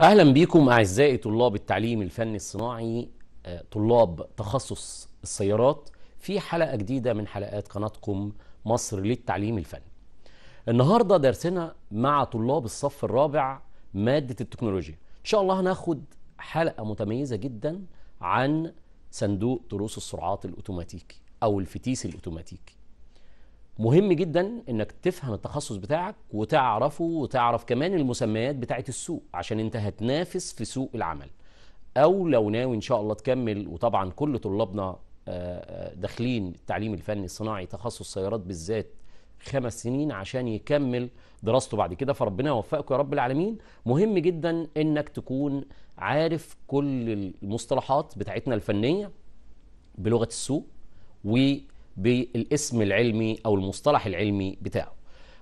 اهلا بيكم اعزائي طلاب التعليم الفني الصناعي آه، طلاب تخصص السيارات في حلقه جديده من حلقات قناتكم مصر للتعليم الفني. النهارده درسنا مع طلاب الصف الرابع ماده التكنولوجيا. ان شاء الله هناخد حلقه متميزه جدا عن صندوق تروس السرعات الاوتوماتيكي او الفتيس الاوتوماتيكي. مهم جدا انك تفهم التخصص بتاعك وتعرفه وتعرف كمان المسميات بتاعه السوق عشان انت هتنافس في سوق العمل او لو ناوي ان شاء الله تكمل وطبعا كل طلابنا آه، آه، داخلين التعليم الفني الصناعي تخصص سيارات بالذات خمس سنين عشان يكمل دراسته بعد كده فربنا يوفقكم يا رب العالمين مهم جدا انك تكون عارف كل المصطلحات بتاعتنا الفنيه بلغه السوق و بالاسم العلمي او المصطلح العلمي بتاعه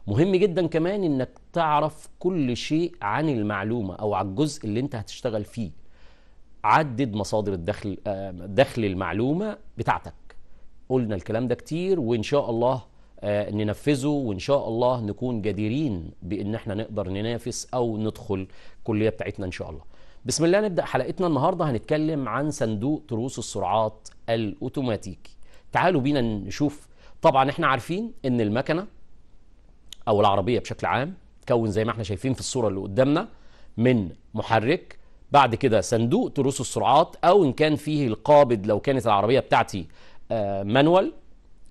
مهم جدا كمان انك تعرف كل شيء عن المعلومه او عن الجزء اللي انت هتشتغل فيه عدد مصادر الدخل آه، دخل المعلومه بتاعتك قلنا الكلام ده كتير وان شاء الله آه، ننفذه وان شاء الله نكون جديرين بان احنا نقدر ننافس او ندخل الكليه بتاعتنا ان شاء الله بسم الله نبدا حلقتنا النهارده هنتكلم عن صندوق تروس السرعات الاوتوماتيكي تعالوا بينا نشوف طبعا احنا عارفين ان المكنه او العربيه بشكل عام تكون زي ما احنا شايفين في الصوره اللي قدامنا من محرك بعد كده صندوق تروس السرعات او ان كان فيه القابض لو كانت العربيه بتاعتي مانوال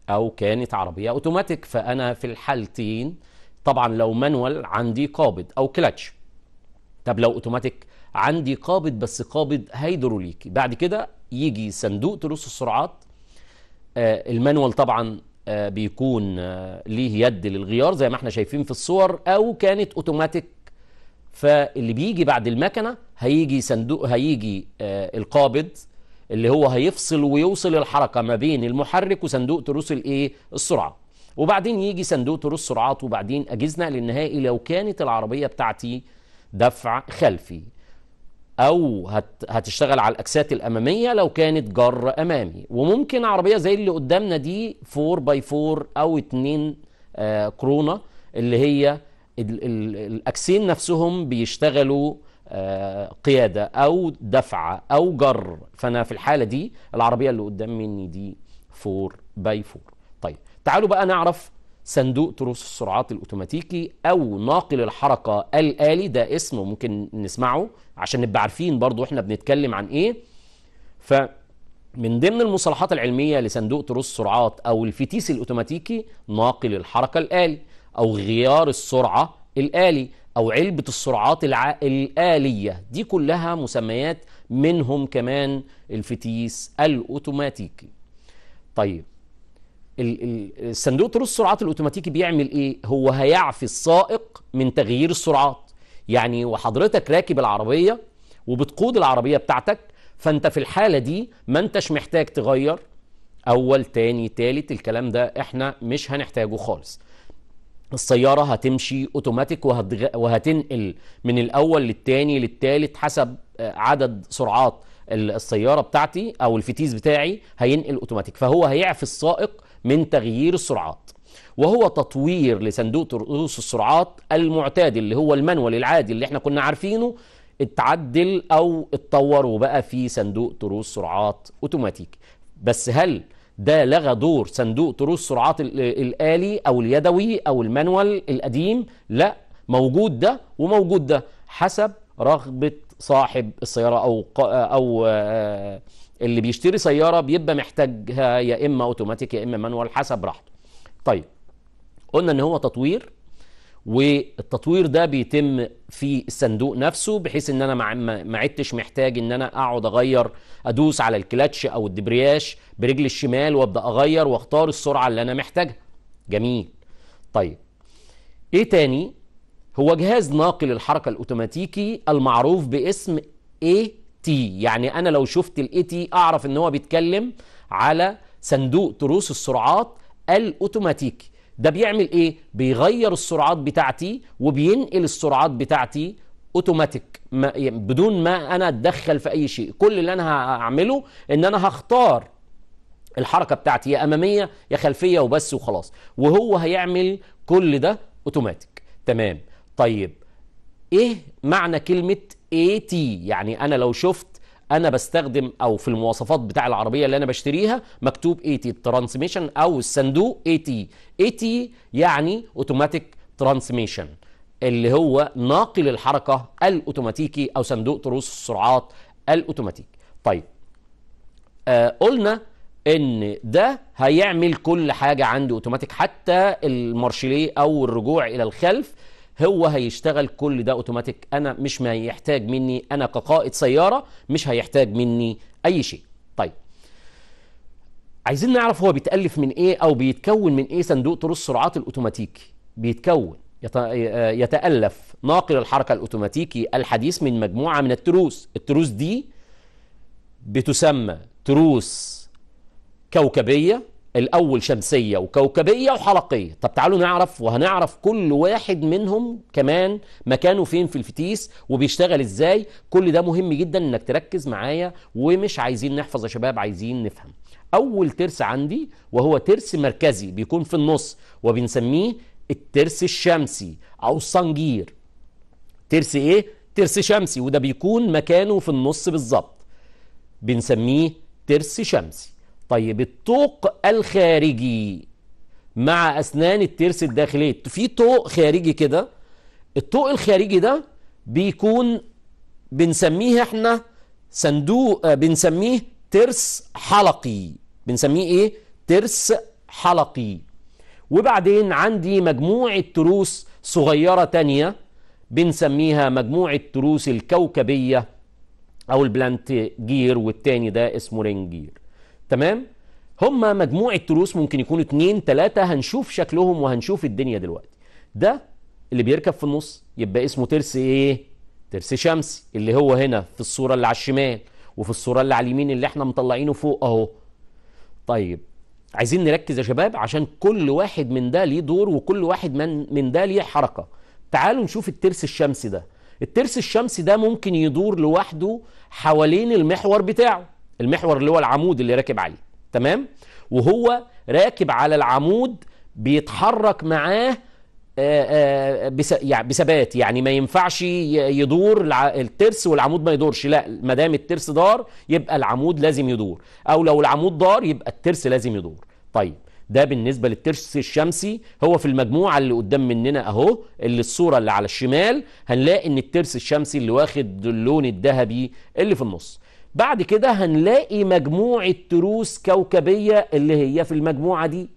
آه، او كانت عربيه اوتوماتيك فانا في الحالتين طبعا لو مانوال عندي قابض او كلتش طب لو اوتوماتيك عندي قابض بس قابض هيدروليكي بعد كده يجي صندوق تروس السرعات آه، المانوال طبعا آه، بيكون آه، ليه يد للغيار زي ما احنا شايفين في الصور او كانت اوتوماتيك فاللي بيجي بعد المكنه هيجي صندوق هيجي القابض اللي هو هيفصل ويوصل الحركه ما بين المحرك وصندوق تروس الايه السرعه وبعدين يجي صندوق تروس سرعات وبعدين اجهزه للنهائي لو كانت العربيه بتاعتي دفع خلفي او هت هتشتغل على الاكسات الاماميه لو كانت جر امامي وممكن عربيه زي اللي قدامنا دي 4 باي 4 او 2 كرونه آه، كرونا اللي هي الاكسين نفسهم بيشتغلوا آه، قياده او دفعه او جر فانا في الحاله دي العربيه اللي قدام مني دي 4 باي 4 طيب تعالوا بقى نعرف صندوق تروس السرعات الاوتوماتيكي او ناقل الحركه الالي ده اسمه ممكن نسمعه عشان نبقى عارفين برضو احنا بنتكلم عن ايه ف من ضمن المصطلحات العلميه لصندوق تروس السرعات او الفتيس الاوتوماتيكي ناقل الحركه الالي او غيار السرعه الالي او علبه السرعات الع... الاليه دي كلها مسميات منهم كمان الفتيس الاوتوماتيكي طيب الصندوق طرق السرعات الاوتوماتيكي بيعمل ايه هو هيعفي السائق من تغيير السرعات يعني وحضرتك راكب العربيه وبتقود العربيه بتاعتك فانت في الحاله دي ما انتش محتاج تغير اول تاني تالت الكلام ده احنا مش هنحتاجه خالص السيارة هتمشي اوتوماتيك وهتغ... وهتنقل من الاول للتاني للتالت حسب آه، عدد سرعات السيارة بتاعتي او الفتيس بتاعي هينقل اوتوماتيك فهو هيعفي السائق من تغيير السرعات وهو تطوير لصندوق رؤوس السرعات المعتاد اللي هو المنول العادي اللي احنا كنا عارفينه اتعدل او اتطور وبقى في صندوق رؤوس سرعات اوتوماتيك بس هل ده لغى دور صندوق رؤوس السرعات الآلي أو اليدوي أو المانوال القديم لا موجود ده وموجود ده حسب رغبة صاحب السيارة أو أو آه، اللي بيشتري سياره بيبقى محتاجها يا اما اوتوماتيك يا اما مانوال حسب راحته طيب قلنا ان هو تطوير والتطوير ده بيتم في الصندوق نفسه بحيث ان انا ما عدتش محتاج ان انا اقعد اغير ادوس على الكلاتش او الدبرياش برجل الشمال وابدا اغير واختار السرعه اللي انا محتاجها جميل طيب ايه تاني هو جهاز ناقل الحركه الاوتوماتيكي المعروف باسم ايه تي يعني انا لو شفت الاي تي اعرف ان هو بيتكلم على صندوق تروس السرعات الاوتوماتيكي ده بيعمل ايه بيغير السرعات بتاعتي وبينقل السرعات بتاعتي اوتوماتيك ما بدون ما انا اتدخل في اي شيء كل اللي انا هعمله ان انا هختار الحركه بتاعتي يا اماميه يا خلفيه وبس وخلاص وهو هيعمل كل ده اوتوماتيك تمام طيب ايه معنى كلمه اي تي يعني انا لو شفت انا بستخدم او في المواصفات بتاع العربيه اللي انا بشتريها مكتوب اي تي الترانسميشن او الصندوق اي تي اي تي يعني اوتوماتيك ترانسميشن اللي هو ناقل الحركه الاوتوماتيكي او صندوق تروس السرعات الاوتوماتيك طيب آه قلنا ان ده هيعمل كل حاجه عندي اوتوماتيك حتى المارشليه او الرجوع الى الخلف هو هيشتغل كل ده اوتوماتيك انا مش ما يحتاج مني انا كقائد سياره مش هيحتاج مني اي شيء طيب عايزين نعرف هو بيتالف من ايه او بيتكون من ايه صندوق طرق السرعات الاوتوماتيكي بيتكون يتالف ناقل الحركه الاوتوماتيكي الحديث من مجموعه من التروس التروس دي بتسمى تروس كوكبيه الأول شمسية وكوكبية وحلقية طب تعالوا نعرف وهنعرف كل واحد منهم كمان مكانه فين في الفتيس وبيشتغل ازاي كل ده مهم جدا انك تركز معايا ومش عايزين نحفظ يا شباب عايزين نفهم أول ترس عندي وهو ترس مركزي بيكون في النص وبنسميه الترس الشمسي أو الصنجير ترس إيه؟ ترس شمسي وده بيكون مكانه في النص بالظبط بنسميه ترس شمسي طيب الطوق الخارجي مع أسنان الترس الداخلي في طوق خارجي كده الطوق الخارجي ده بيكون بنسميه احنا صندوق آه، بنسميه ترس حلقي بنسميه ايه ترس حلقي وبعدين عندي مجموعة تروس صغيرة تانية بنسميها مجموعة تروس الكوكبية أو البلانت جير والتاني ده اسمه رينجير تمام هما مجموعة تروس ممكن يكونوا اتنين تلاتة هنشوف شكلهم وهنشوف الدنيا دلوقتي ده اللي بيركب في النص يبقى اسمه ترس ايه ترس شمسي اللي هو هنا في الصورة اللي على الشمال وفي الصورة اللي على اليمين اللي احنا مطلعينه فوق اهو طيب عايزين نركز يا شباب عشان كل واحد من ده ليه دور وكل واحد من من ده ليه حركة تعالوا نشوف الترس الشمسي ده الترس الشمسي ده ممكن يدور لوحده حوالين المحور بتاعه المحور اللي هو العمود اللي راكب عليه تمام وهو راكب على العمود بيتحرك معاه آه، آه، يعني بثبات يعني ما ينفعش يدور الترس والعمود ما يدورش لا ما دام الترس دار يبقى العمود لازم يدور او لو العمود دار يبقى الترس لازم يدور طيب ده بالنسبه للترس الشمسي هو في المجموعه اللي قدام مننا اهو اللي الصوره اللي على الشمال هنلاقي ان الترس الشمسي اللي واخد اللون الذهبي اللي في النص بعد كده هنلاقي مجموعة تروس كوكبية اللي هي في المجموعة دي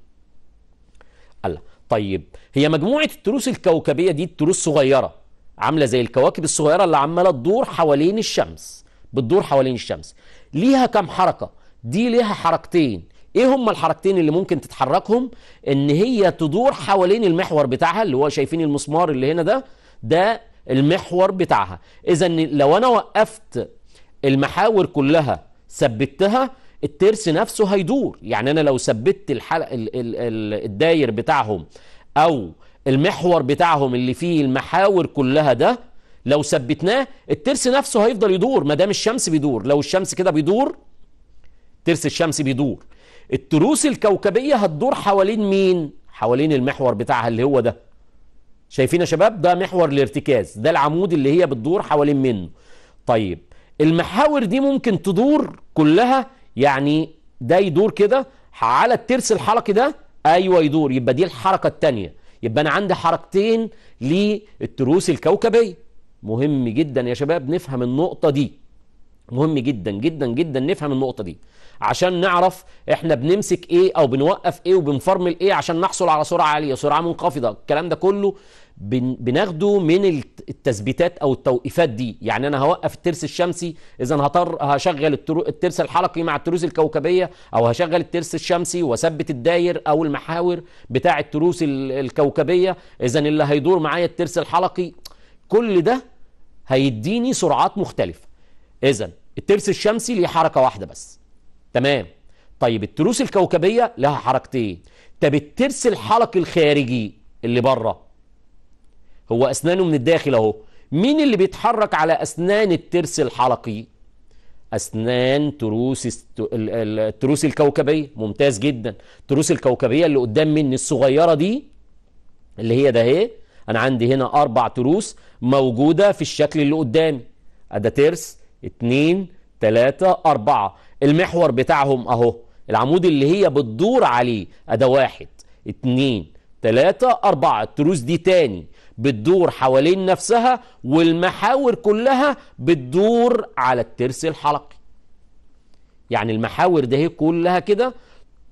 الله طيب هي مجموعة التروس الكوكبية دي تروس صغيرة عاملة زي الكواكب الصغيرة اللي عمالة تدور حوالين الشمس بتدور حوالين الشمس ليها كم حركة دي ليها حركتين ايه هما الحركتين اللي ممكن تتحركهم ان هي تدور حوالين المحور بتاعها اللي هو شايفين المسمار اللي هنا ده ده المحور بتاعها اذا لو انا وقفت المحاور كلها ثبتها الترس نفسه هيدور يعني انا لو ثبتت الحلق الداير بتاعهم او المحور بتاعهم اللي فيه المحاور كلها ده لو ثبتناه الترس نفسه هيفضل يدور ما دام الشمس بيدور لو الشمس كده بيدور ترس الشمس بيدور التروس الكوكبيه هتدور حوالين مين حوالين المحور بتاعها اللي هو ده شايفين يا شباب ده محور الارتكاز ده العمود اللي هي بتدور حوالين منه طيب المحاور دي ممكن تدور كلها يعني ده يدور كده على الترس الحركي ده ايوه يدور يبقى دي الحركه الثانيه يبقى انا عندي حركتين للتروس الكوكبيه مهم جدا يا شباب نفهم النقطه دي مهم جدا جدا جدا نفهم النقطه دي عشان نعرف احنا بنمسك ايه او بنوقف ايه وبنفرمل ايه عشان نحصل على سرعه عاليه سرعه منخفضه الكلام ده كله بناخده من التثبيتات او التوقيفات دي يعني انا هوقف الترس الشمسي اذا هطر هشغل الترس الحلقي مع التروس الكوكبيه او هشغل الترس الشمسي واثبت الداير او المحاور بتاع التروس الكوكبيه اذا اللي هيدور معايا الترس الحلقي كل ده هيديني سرعات مختلفه اذا الترس الشمسي ليه حركه واحده بس تمام طيب التروس الكوكبيه لها حركتين طب الترس الحلقي الخارجي اللي بره هو اسنانه من الداخل اهو مين اللي بيتحرك على اسنان الترس الحلقي اسنان تروس التروس الكوكبيه ممتاز جدا التروس الكوكبيه اللي قدام مني الصغيره دي اللي هي ده اهي انا عندي هنا اربع تروس موجوده في الشكل اللي قدامي ده ترس اتنين تلاتة أربعة المحور بتاعهم أهو العمود اللي هي بتدور عليه أدا واحد اتنين تلاتة أربعة التروس دي تاني بتدور حوالين نفسها والمحاور كلها بتدور على الترس الحلقي يعني المحاور ده كلها كده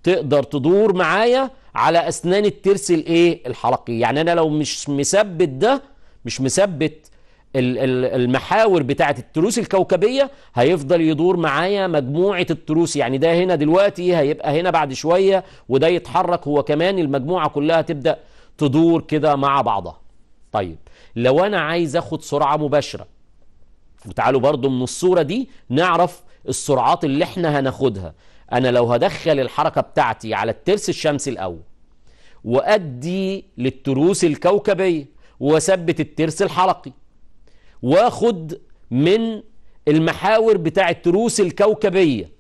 تقدر تدور معايا على أسنان الترس الإيه الحلقي يعني أنا لو مش مثبت ده مش مثبت المحاور بتاعة التروس الكوكبية هيفضل يدور معايا مجموعة التروس يعني ده هنا دلوقتي هيبقى هنا بعد شوية وده يتحرك هو كمان المجموعة كلها تبدأ تدور كده مع بعضها طيب لو أنا عايز أخد سرعة مباشرة وتعالوا برضو من الصورة دي نعرف السرعات اللي احنا هناخدها أنا لو هدخل الحركة بتاعتي على الترس الشمسي الأول وأدي للتروس الكوكبية وأثبت الترس الحلقي واخد من المحاور بتاع التروس الكوكبية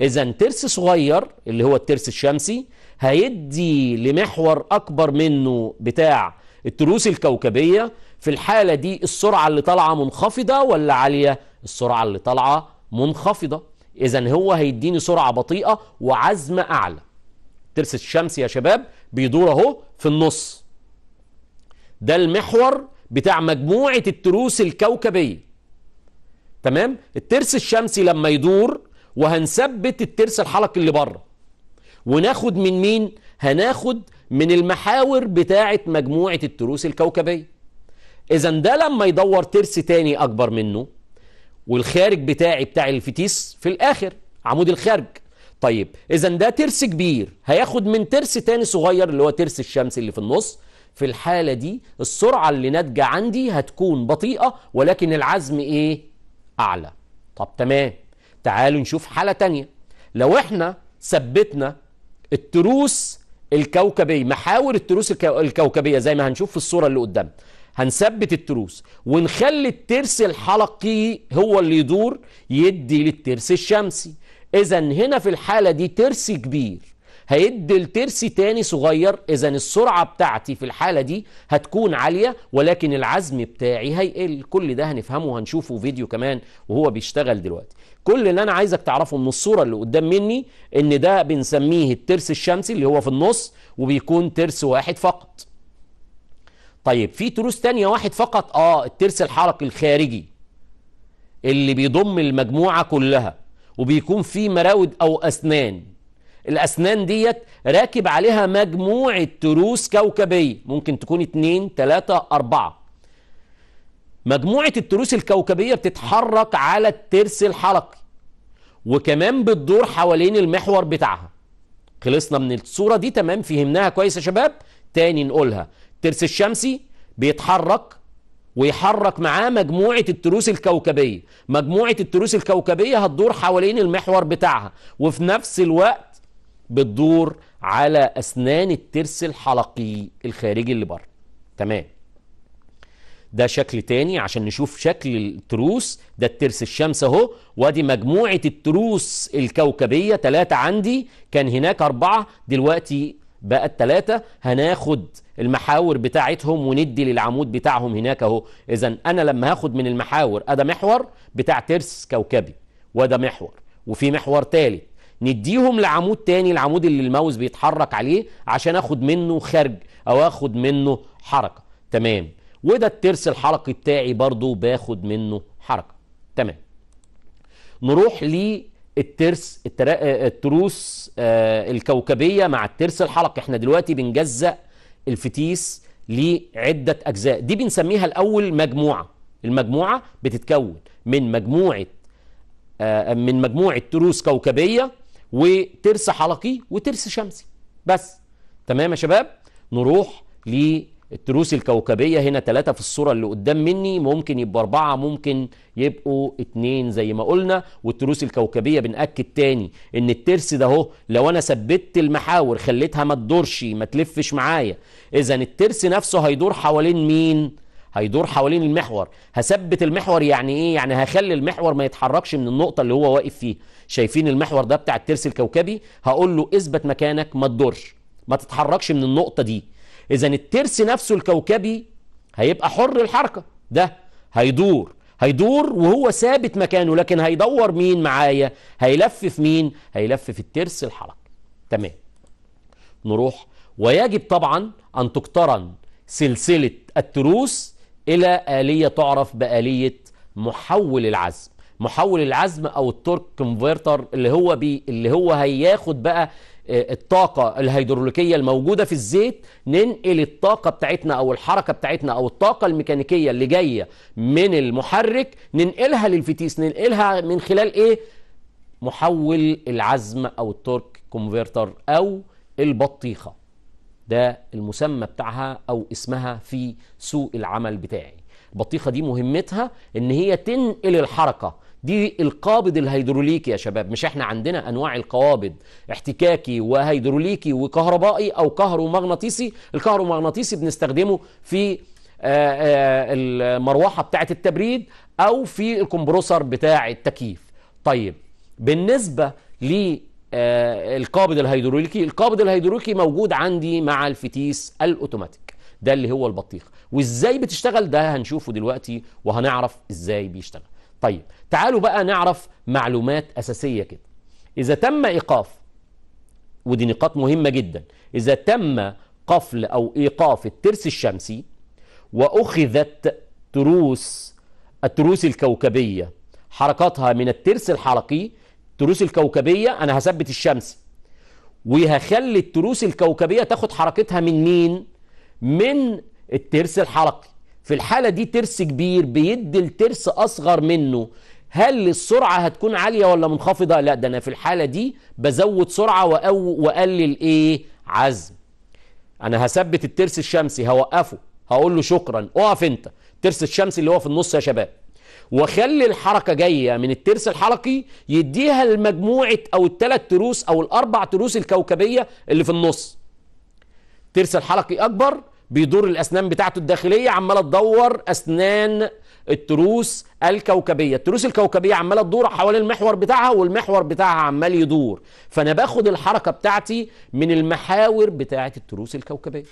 إذا ترس صغير اللي هو الترس الشمسي هيدي لمحور أكبر منه بتاع التروس الكوكبية في الحالة دي السرعة اللي طالعة منخفضة ولا عالية السرعة اللي طالعة منخفضة إذا هو هيديني سرعة بطيئة وعزم أعلى الترس الشمسي يا شباب بيدور أهو في النص ده المحور بتاع مجموعة التروس الكوكبية تمام الترس الشمسي لما يدور وهنثبت الترس الحلقي اللي بره وناخد من مين هناخد من المحاور بتاعة مجموعة التروس الكوكبية إذا ده لما يدور ترس تاني أكبر منه والخارج بتاعي بتاع الفتيس في الآخر عمود الخارج طيب إذا ده ترس كبير هياخد من ترس تاني صغير اللي هو ترس الشمس اللي في النص في الحالة دي السرعة اللي ناتجة عندي هتكون بطيئة ولكن العزم ايه اعلى طب تمام تعالوا نشوف حالة تانية لو احنا ثبتنا التروس الكوكبية محاور التروس الكوكبية زي ما هنشوف في الصورة اللي قدام هنثبت التروس ونخلي الترس الحلقي هو اللي يدور يدي للترس الشمسي اذا هنا في الحالة دي ترس كبير هيدي الترس تاني صغير اذا السرعه بتاعتي في الحاله دي هتكون عاليه ولكن العزم بتاعي هيقل كل ده هنفهمه وهنشوفه فيديو كمان وهو بيشتغل دلوقتي كل اللي انا عايزك تعرفه من الصوره اللي قدام مني ان ده بنسميه الترس الشمسي اللي هو في النص وبيكون ترس واحد فقط طيب في تروس تانية واحد فقط اه الترس الحركي الخارجي اللي بيضم المجموعه كلها وبيكون فيه مراود او اسنان الأسنان ديت راكب عليها مجموعة تروس كوكبية ممكن تكون اتنين تلاتة أربعة مجموعة التروس الكوكبية بتتحرك على الترس الحلقي وكمان بتدور حوالين المحور بتاعها خلصنا من الصورة دي تمام فهمناها كويس يا شباب تاني نقولها الترس الشمسي بيتحرك ويحرك معاه مجموعة التروس الكوكبية مجموعة التروس الكوكبية هتدور حوالين المحور بتاعها وفي نفس الوقت بتدور على اسنان الترس الحلقي الخارجي اللي بره تمام ده شكل تاني عشان نشوف شكل التروس ده الترس الشمس اهو وادي مجموعه التروس الكوكبيه ثلاثه عندي كان هناك اربعه دلوقتي بقت ثلاثه هناخد المحاور بتاعتهم وندي للعمود بتاعهم هناك اهو اذا انا لما هاخد من المحاور ادا محور بتاع ترس كوكبي وده محور وفي محور ثالث نديهم لعمود تاني العمود اللي الماوس بيتحرك عليه عشان اخد منه خرج او اخد منه حركة تمام وده الترس الحركي بتاعي برضو باخد منه حركة تمام نروح للترس الترا... آه، التروس آه الكوكبية مع الترس الحلقي احنا دلوقتي بنجزأ الفتيس لعدة أجزاء دي بنسميها الأول مجموعة المجموعة بتتكون من مجموعة آه من مجموعة تروس كوكبية وترس حلقي وترس شمسي بس تمام يا شباب نروح للتروس الكوكبيه هنا ثلاثه في الصوره اللي قدام مني ممكن يبقوا اربعه ممكن يبقوا اتنين زي ما قلنا والتروس الكوكبيه بناكد تاني ان الترس ده اهو لو انا ثبتت المحاور خليتها ما تدورش ما تلفش معايا اذا الترس نفسه هيدور حوالين مين؟ هيدور حوالين المحور هثبت المحور يعني ايه يعني هخلي المحور ما يتحركش من النقطه اللي هو واقف فيها شايفين المحور ده بتاع الترس الكوكبي هقول له اثبت مكانك ما تدورش ما تتحركش من النقطه دي اذا الترس نفسه الكوكبي هيبقى حر الحركه ده هيدور هيدور وهو ثابت مكانه لكن هيدور مين معايا هيلفف مين هيلفف الترس الحركي تمام نروح ويجب طبعا ان تقترن سلسله التروس إلى آلية تعرف بآلية محول العزم محول العزم او التورك كونفرتر اللي هو بي اللي هو هياخد بقى آه، الطاقة الهيدروليكية الموجودة في الزيت ننقل الطاقة بتاعتنا أو الحركة بتاعتنا أو الطاقة الميكانيكية اللي جاية من المحرك ننقلها للفتيس ننقلها من خلال إيه؟ محول العزم أو التورك كونفرتر أو البطيخة ده المسمى بتاعها او اسمها في سوق العمل بتاعي البطيخه دي مهمتها ان هي تنقل الحركه دي القابض الهيدروليكي يا شباب مش احنا عندنا انواع القوابض احتكاكي وهيدروليكي وكهربائي او كهرومغناطيسي الكهرومغناطيسي بنستخدمه في آه، آه، المروحه بتاعه التبريد او في الكمبروسر بتاع التكييف طيب بالنسبه آه، القابض الهيدروليكي القابض الهيدروليكي موجود عندي مع الفتيس الاوتوماتيك ده اللي هو البطيخ وازاي بتشتغل ده هنشوفه دلوقتي وهنعرف ازاي بيشتغل طيب تعالوا بقى نعرف معلومات اساسيه كده اذا تم ايقاف ودي نقاط مهمه جدا اذا تم قفل او ايقاف الترس الشمسي واخذت تروس التروس الكوكبيه حركاتها من الترس الحلقي التروس الكوكبيه انا هثبت الشمس وهخلي التروس الكوكبيه تاخد حركتها من مين من الترس الحلقي في الحاله دي ترس كبير بيدي الترس اصغر منه هل السرعه هتكون عاليه ولا منخفضه لا ده انا في الحاله دي بزود سرعه واقلل ايه عزم انا هثبت الترس الشمسي هوقفه هقول له شكرا اقف انت الترس الشمسي اللي هو في النص يا شباب واخلي الحركه جايه من الترس الحلقي يديها لمجموعه او الثلاث تروس او الاربع تروس الكوكبيه اللي في النص الترس الحلقي اكبر بيدور الاسنان بتاعته الداخليه عماله تدور اسنان التروس الكوكبيه التروس الكوكبيه عماله تدور حوالين المحور بتاعها والمحور بتاعها عمال يدور فانا باخد الحركه بتاعتي من المحاور بتاعه التروس الكوكبيه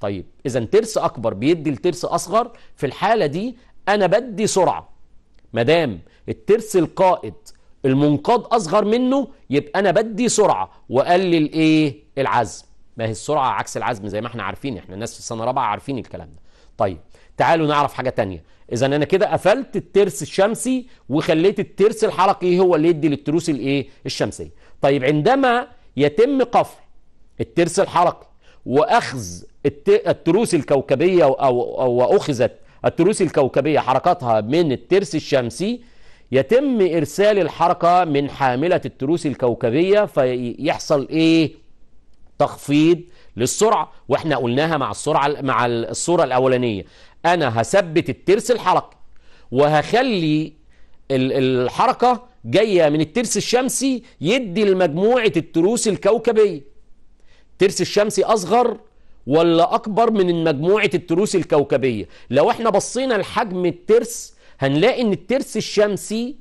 طيب اذا ترس اكبر بيدي لترس اصغر في الحاله دي انا بدي سرعه مدام الترس القائد المنقاد اصغر منه يبقى انا بدي سرعه واقلل ايه العزم ما هي السرعه عكس العزم زي ما احنا عارفين احنا الناس في السنه رابعه عارفين الكلام ده طيب تعالوا نعرف حاجه تانية اذا انا كده قفلت الترس الشمسي وخليت الترس الحركي إيه هو اللي يدي للتروس الايه الشمسيه طيب عندما يتم قفل الترس الحركي واخذ التروس الكوكبيه او, أو واخذت التروس الكوكبية حركتها من الترس الشمسي يتم إرسال الحركة من حاملة التروس الكوكبية فيحصل إيه تخفيض للسرعة وإحنا قلناها مع السرعة مع الصورة الأولانية أنا هثبت الترس الحركي وهخلي الحركة جاية من الترس الشمسي يدي لمجموعة التروس الكوكبية الترس الشمسي أصغر ولا اكبر من مجموعه التروس الكوكبيه لو احنا بصينا لحجم الترس هنلاقي ان الترس الشمسي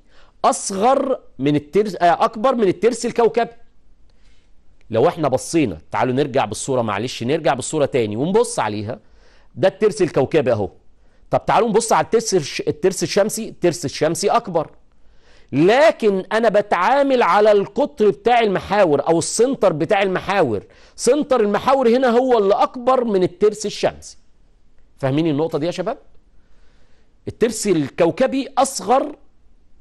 اصغر من الترس آه، اكبر من الترس الكوكبي لو احنا بصينا تعالوا نرجع بالصوره معلش نرجع بالصوره تاني ونبص عليها ده الترس الكوكبي اهو طب تعالوا نبص على الترس الترس الشمسي الترس الشمسي اكبر لكن انا بتعامل على القطر بتاع المحاور او السنتر بتاع المحاور سنتر المحاور هنا هو اللي اكبر من الترس الشمسي فاهمين النقطه دي يا شباب الترس الكوكبي اصغر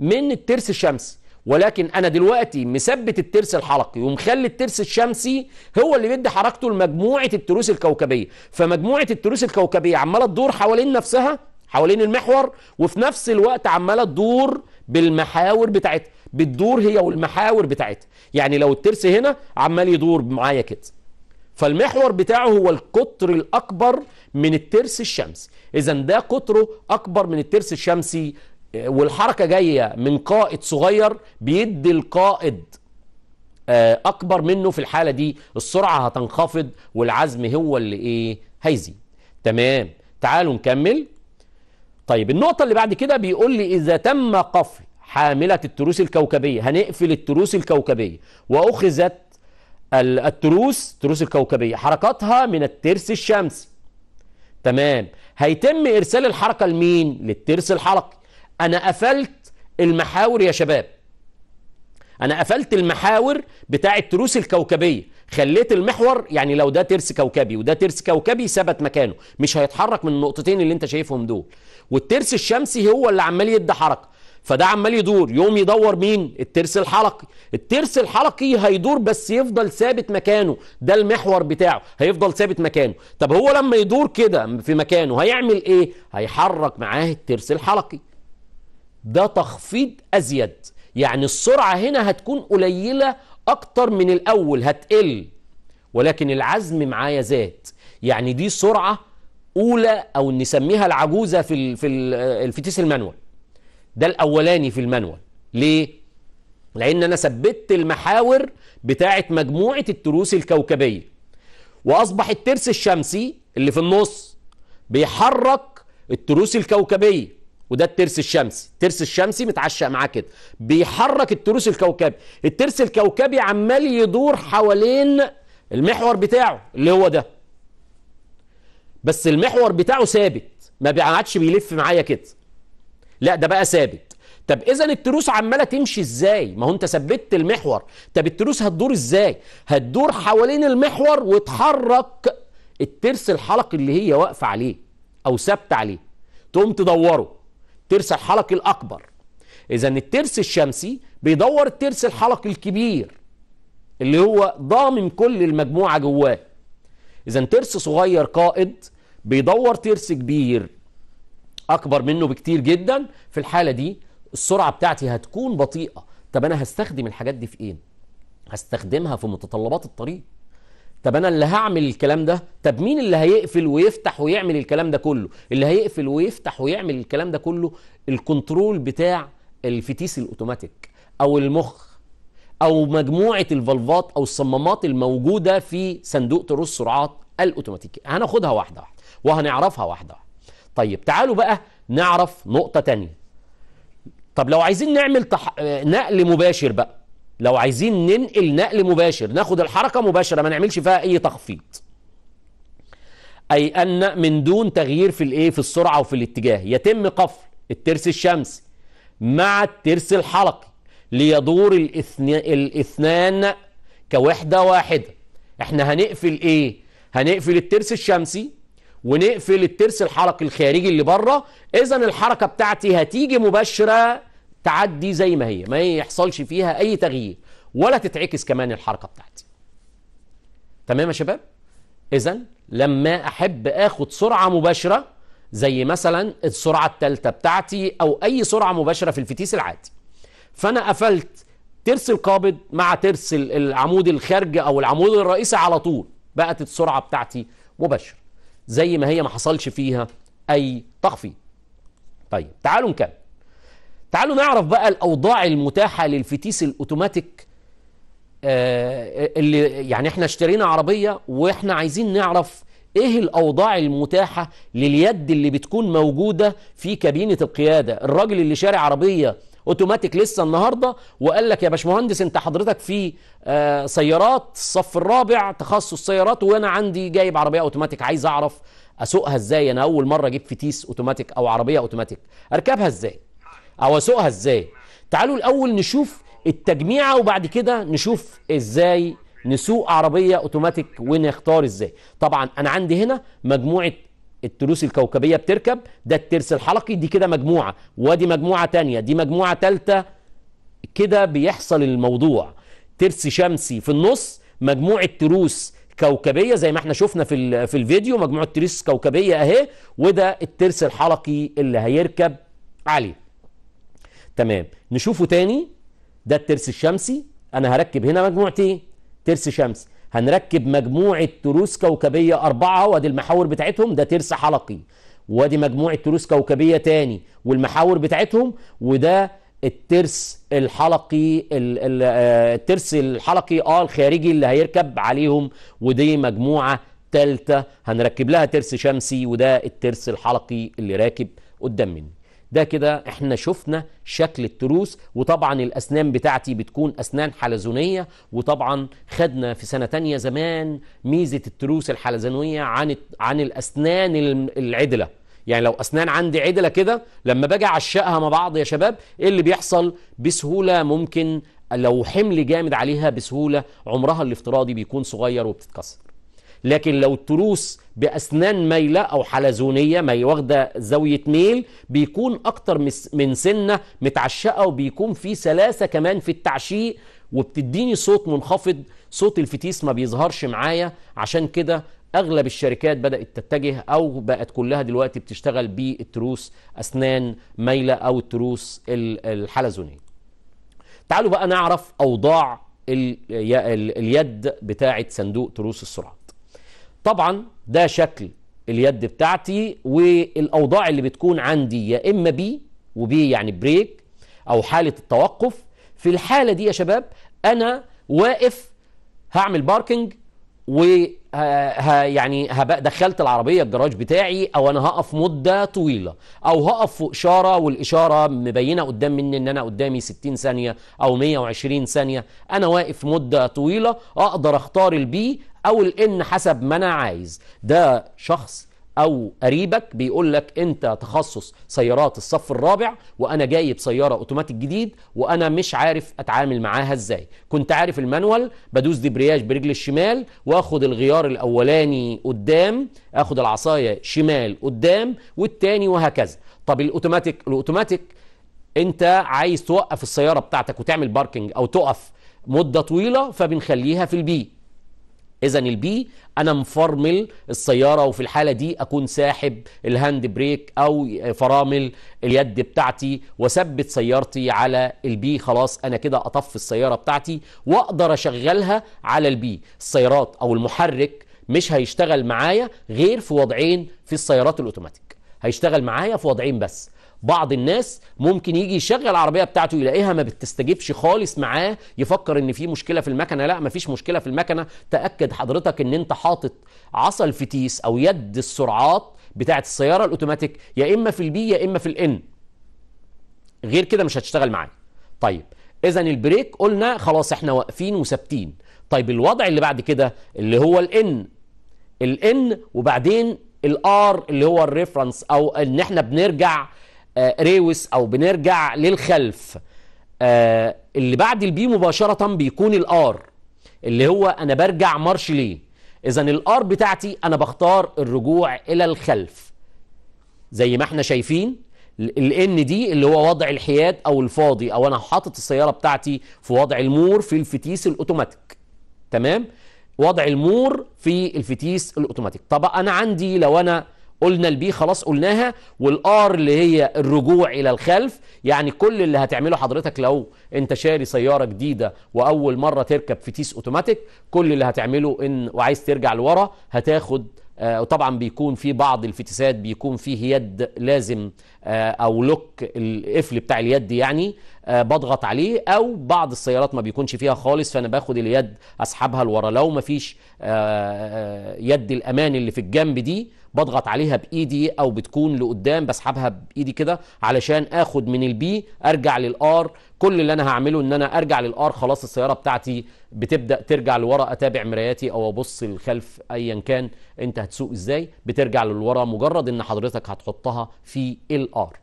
من الترس الشمسي ولكن انا دلوقتي مثبت الترس الحلقي ومخلي الترس الشمسي هو اللي بيدي حركته لمجموعه التروس الكوكبيه فمجموعه التروس الكوكبيه عماله تدور حوالين نفسها حوالين المحور وفي نفس الوقت عماله تدور بالمحاور بتاعتها بتدور هي والمحاور بتاعتها يعني لو الترس هنا عمال يدور معايا كده فالمحور بتاعه هو القطر الأكبر من الترس الشمسي إذا ده قطره أكبر من الترس الشمسي آه، والحركة جاية من قائد صغير بيدي القائد آه، أكبر منه في الحالة دي السرعة هتنخفض والعزم هو اللي إيه هيزيد تمام تعالوا نكمل طيب النقطة اللي بعد كده بيقول لي إذا تم قفل حاملة التروس الكوكبية هنقفل التروس الكوكبية وأخذت التروس تروس الكوكبية حركاتها من الترس الشمسي تمام هيتم إرسال الحركة لمين؟ للترس الحلقي أنا قفلت المحاور يا شباب انا قفلت المحاور بتاع التروس الكوكبيه خليت المحور يعني لو ده ترس كوكبي وده ترس كوكبي ثبت مكانه مش هيتحرك من النقطتين اللي انت شايفهم دول والترس الشمسي هو اللي عمال يدي حركه فده عمال يدور يوم يدور مين الترس الحلقي الترس الحلقي هيدور بس يفضل ثابت مكانه ده المحور بتاعه هيفضل ثابت مكانه طب هو لما يدور كده في مكانه هيعمل ايه هيحرك معاه الترس الحلقي ده تخفيض ازيد يعني السرعة هنا هتكون قليلة أكتر من الأول هتقل ولكن العزم معايا زاد يعني دي سرعة أولى أو نسميها العجوزة في في الفتيس المانوال ده الأولاني في المانوال ليه؟ لأن أنا ثبتت المحاور بتاعة مجموعة التروس الكوكبية وأصبح الترس الشمسي اللي في النص بيحرك التروس الكوكبية وده الترس الشمسي الترس الشمسي متعشق معاه كده بيحرك التروس الكوكبي الترس الكوكبي عمال يدور حوالين المحور بتاعه اللي هو ده بس المحور بتاعه ثابت ما بيقعدش بيلف معايا كده لا ده بقى ثابت طب اذا التروس عماله تمشي ازاي ما هو انت ثبتت المحور طب التروس هتدور ازاي هتدور حوالين المحور وتحرك الترس الحلقي اللي هي واقفه عليه او ثابته عليه تقوم تدوره ترس الحلقي الأكبر إذا الترس الشمسي بيدور الترس الحلقي الكبير اللي هو ضامن كل المجموعة جواه إذا ترس صغير قائد بيدور ترس كبير أكبر منه بكتير جدا في الحالة دي السرعة بتاعتي هتكون بطيئة طب أنا هستخدم الحاجات دي في إيه؟ هستخدمها في متطلبات الطريق طب انا اللي هعمل الكلام ده طب مين اللي هيقفل ويفتح ويعمل الكلام ده كله اللي هيقفل ويفتح ويعمل الكلام ده كله الكنترول بتاع الفتيس الاوتوماتيك او المخ او مجموعه الفالفات او الصمامات الموجوده في صندوق تروس السرعات الاوتوماتيكي هناخدها واحده واحده وهنعرفها واحده واحده طيب تعالوا بقى نعرف نقطه تانية طب لو عايزين نعمل تح... نقل مباشر بقى لو عايزين ننقل نقل مباشر ناخد الحركة مباشرة ما نعملش فيها أي تخفيض أي أن من دون تغيير في الإيه في السرعة وفي الاتجاه يتم قفل الترس الشمسي مع الترس الحلقي ليدور الاثنان كوحدة واحدة احنا هنقفل ايه هنقفل الترس الشمسي ونقفل الترس الحلقي الخارجي اللي بره اذا الحركة بتاعتي هتيجي مباشرة تعدي زي ما هي ما يحصلش فيها اي تغيير ولا تتعكس كمان الحركه بتاعتي تمام يا شباب اذا لما احب اخد سرعه مباشره زي مثلا السرعه الثالثه بتاعتي او اي سرعه مباشره في الفتيس العادي فانا قفلت ترس القابض مع ترس العمود الخارجي او العمود الرئيسي على طول بقت السرعه بتاعتي مباشره زي ما هي ما حصلش فيها اي تخفيض طيب تعالوا نكمل تعالوا نعرف بقى الأوضاع المتاحة للفتيس الأوتوماتيك آه، اللي يعني احنا اشترينا عربية واحنا عايزين نعرف ايه الاوضاع المتاحه لليد اللي بتكون موجوده في كابينه القياده الراجل اللي شاري عربيه اوتوماتيك لسه النهارده وقال لك يا باشمهندس انت حضرتك في آه، سيارات الصف الرابع تخصص سيارات وانا عندي جايب عربيه اوتوماتيك عايز اعرف اسوقها ازاي انا اول مره اجيب فتيس اوتوماتيك او عربيه اوتوماتيك اركبها ازاي اسوقها ازاي تعالوا الاول نشوف التجميعه وبعد كده نشوف ازاي نسوق عربيه اوتوماتيك ونختار ازاي طبعا انا عندي هنا مجموعه التروس الكوكبيه بتركب ده الترس الحلقي دي كده مجموعه ودي مجموعه تانية دي مجموعه تالتة كده بيحصل الموضوع ترس شمسي في النص مجموعه تروس كوكبيه زي ما احنا شفنا في في الفيديو مجموعه تروس كوكبيه اهي وده الترس الحلقي اللي هيركب عليه تمام نشوفه تاني ده الترس الشمسي انا هركب هنا مجموعتين إيه؟ ترس شمسي هنركب مجموعه تروس كوكبيه اربعه وادي المحاور بتاعتهم ده ترس حلقي وادي مجموعه تروس كوكبيه تاني والمحاور بتاعتهم وده الترس الحلقي آه، الترس الحلقي اه الخارجي اللي هيركب عليهم ودي مجموعه ثالثه هنركب لها ترس شمسي وده الترس الحلقي اللي راكب قدام مني ده كده احنا شفنا شكل التروس وطبعا الاسنان بتاعتي بتكون اسنان حلزونيه وطبعا خدنا في سنه تانية زمان ميزه التروس الحلزونيه عن عن الاسنان العدله يعني لو اسنان عندي عدله كده لما باجي اعشقها مع بعض يا شباب ايه اللي بيحصل بسهوله ممكن لو حمل جامد عليها بسهوله عمرها الافتراضي بيكون صغير وبتتكسر لكن لو التروس بأسنان مايلة أو حلزونية ما واخدة زاوية ميل بيكون أكتر من سنة متعشقة وبيكون في سلاسة كمان في التعشيق وبتديني صوت منخفض صوت الفتيس ما بيظهرش معايا عشان كده اغلب الشركات بدات تتجه او بقت كلها دلوقتي بتشتغل بالتروس اسنان مايله او التروس الحلزونيه تعالوا بقى نعرف اوضاع اليد بتاعه صندوق تروس السرعه طبعا ده شكل اليد بتاعتي والاوضاع اللي بتكون عندي يا اما بي وبي يعني بريك او حاله التوقف في الحاله دي يا شباب انا واقف هعمل باركنج و يعني دخلت العربيه الجراج بتاعي او انا هقف مده طويله او هقف فوق اشاره والاشاره مبينه قدام مني ان انا قدامي 60 ثانيه او 120 ثانيه انا واقف مده طويله اقدر اختار البي او الان حسب ما انا عايز ده شخص او قريبك بيقول لك انت تخصص سيارات الصف الرابع وانا جايب سياره اوتوماتيك جديد وانا مش عارف اتعامل معاها ازاي كنت عارف المانوال بدوس دبرياج برجل الشمال واخد الغيار الاولاني قدام اخد العصايه شمال قدام والتاني وهكذا طب الاوتوماتيك الاوتوماتيك انت عايز توقف السياره بتاعتك وتعمل باركنج او تقف مده طويله فبنخليها في البيت اذا البي انا مفرمل السياره وفي الحاله دي اكون ساحب الهاند بريك او فرامل اليد بتاعتي واثبت سيارتي على البي خلاص انا كده اطفي السياره بتاعتي واقدر اشغلها على البي السيارات او المحرك مش هيشتغل معايا غير في وضعين في السيارات الاوتوماتيك هيشتغل معايا في وضعين بس بعض الناس ممكن يجي يشغل العربيه بتاعته يلاقيها ما بتستجبش خالص معاه يفكر ان في مشكله في المكنه لا ما فيش مشكله في المكنه تاكد حضرتك ان انت حاطط عصا الفتيس او يد السرعات بتاعه السياره الاوتوماتيك يا اما في البي يا اما في الان غير كده مش هتشتغل معاه طيب اذا البريك قلنا خلاص احنا واقفين وثابتين طيب الوضع اللي بعد كده اللي هو الان الان وبعدين الار اللي هو الريفرنس او ان احنا بنرجع آه، ريوس او بنرجع للخلف آه، اللي بعد البي مباشره بيكون الار اللي هو انا برجع مارش ليه اذا الار بتاعتي انا بختار الرجوع الى الخلف زي ما احنا شايفين الان دي اللي هو وضع الحياد او الفاضي او انا حاطط السياره بتاعتي في وضع المور في الفتيس الاوتوماتيك تمام وضع المور في الفتيس الاوتوماتيك طب انا عندي لو انا قلنا البي خلاص قلناها والار اللي هي الرجوع الى الخلف يعني كل اللي هتعمله حضرتك لو انت شاري سياره جديده واول مره تركب في تيس اوتوماتيك كل اللي هتعمله ان وعايز ترجع لورا هتاخد آه، وطبعا بيكون في بعض الفتيسات بيكون فيه يد لازم آه، او لوك القفل بتاع اليد يعني آه، بضغط عليه او بعض السيارات ما بيكونش فيها خالص فانا باخد اليد اسحبها لورا لو ما فيش يد الامان اللي في الجنب دي بضغط عليها بايدي او بتكون لقدام بسحبها بايدي كده علشان اخد من البي ارجع للار كل اللي انا هعمله ان انا ارجع للار خلاص السياره بتاعتي بتبدا ترجع لورا اتابع مراياتي او ابص للخلف ايا كان انت هتسوق ازاي بترجع للورا مجرد ان حضرتك هتحطها في الار